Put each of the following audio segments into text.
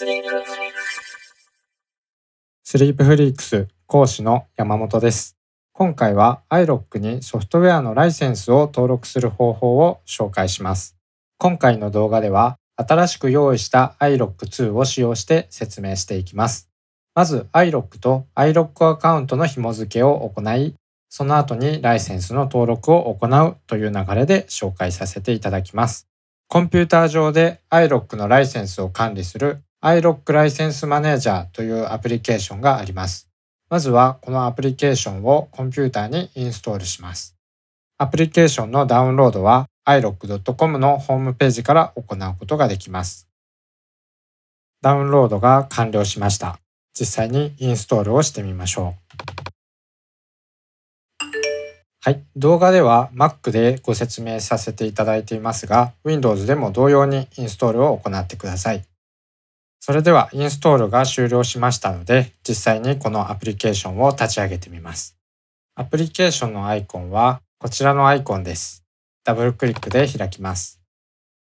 スリープフリークス講師の山本です。今回は i l o c k にソフトウェアのライセンスを登録する方法を紹介します。今回の動画では新しく用意した iRock2 を使用して説明していきます。まず iRock と iRock アカウントの紐付けを行い、その後にライセンスの登録を行うという流れで紹介させていただきます。コンピューター上で iRock のライセンスを管理する iLock ライセンスマネージャーというアプリケーションがあります。まずはこのアプリケーションをコンピューターにインストールします。アプリケーションのダウンロードは iLock.com のホームページから行うことができます。ダウンロードが完了しました。実際にインストールをしてみましょう。はい。動画では Mac でご説明させていただいていますが、Windows でも同様にインストールを行ってください。それではインストールが終了しましたので、実際にこのアプリケーションを立ち上げてみます。アプリケーションのアイコンはこちらのアイコンです。ダブルクリックで開きます。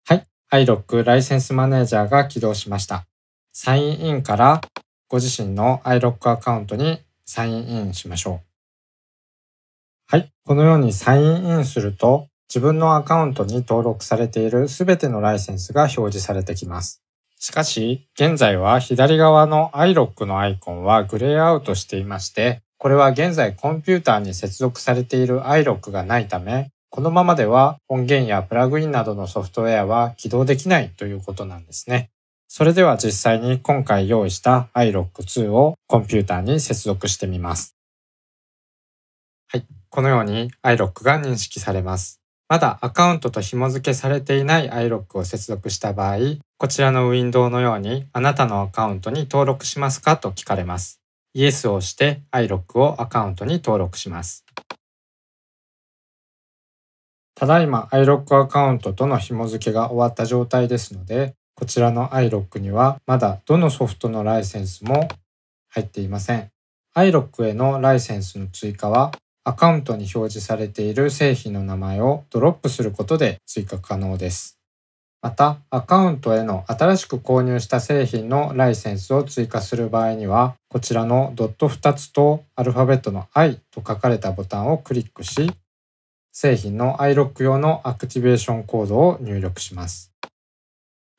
はい、iLock ライセンスマネージャーが起動しました。サインインからご自身の iLock アカウントにサインインしましょう。はい、このようにサインインすると自分のアカウントに登録されているすべてのライセンスが表示されてきます。しかし、現在は左側の iLock のアイコンはグレーアウトしていまして、これは現在コンピューターに接続されている iLock がないため、このままでは音源やプラグインなどのソフトウェアは起動できないということなんですね。それでは実際に今回用意した iLock2 をコンピューターに接続してみます。はい。このように iLock が認識されます。まだアカウントと紐付けされていない iLock を接続した場合、こちらのウィンドウのように、あなたのアカウントに登録しますかと聞かれます。Yes を押して iLock をアカウントに登録します。ただいま iLock アカウントとの紐付けが終わった状態ですので、こちらの iLock にはまだどのソフトのライセンスも入っていません。iLock へのライセンスの追加はアカウントに表示されている製品の名前をドロップすることで追加可能です。また、アカウントへの新しく購入した製品のライセンスを追加する場合には、こちらのドット2つとアルファベットの i と書かれたボタンをクリックし、製品の iLock 用のアクティベーションコードを入力します。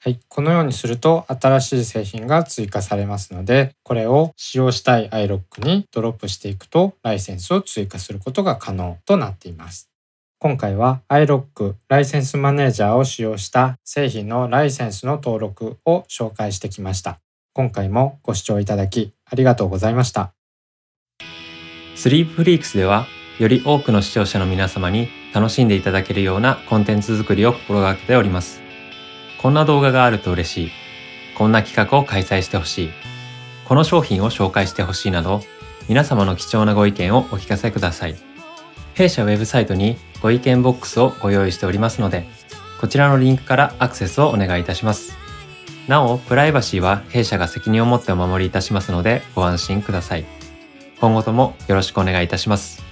はい、このようにすると新しい製品が追加されますので、これを使用したい iLock にドロップしていくとライセンスを追加することが可能となっています。今回は iLock ライセンスマネージャーを使用した製品のライセンスの登録を紹介してきました。今回もご視聴いただきありがとうございました。スリープフリークスではより多くの視聴者の皆様に楽しんでいただけるようなコンテンツ作りを心がけております。こんな動画があると嬉しい。こんな企画を開催してほしい。この商品を紹介してほしいなど、皆様の貴重なご意見をお聞かせください。弊社ウェブサイトにご意見ボックスをご用意しておりますので、こちらのリンクからアクセスをお願いいたします。なお、プライバシーは弊社が責任を持ってお守りいたしますのでご安心ください。今後ともよろしくお願いいたします。